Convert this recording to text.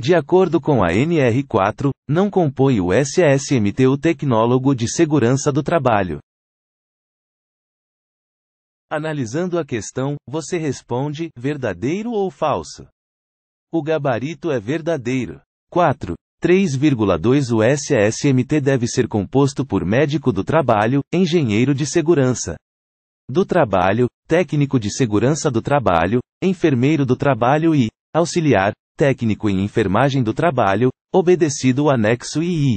De acordo com a NR4, não compõe o SASMT o tecnólogo de segurança do trabalho. Analisando a questão, você responde: verdadeiro ou falso? O gabarito é verdadeiro. 4. 3,2 O SASMT deve ser composto por médico do trabalho, engenheiro de segurança do trabalho, técnico de segurança do trabalho, enfermeiro do trabalho e auxiliar técnico em enfermagem do trabalho, obedecido o anexo II.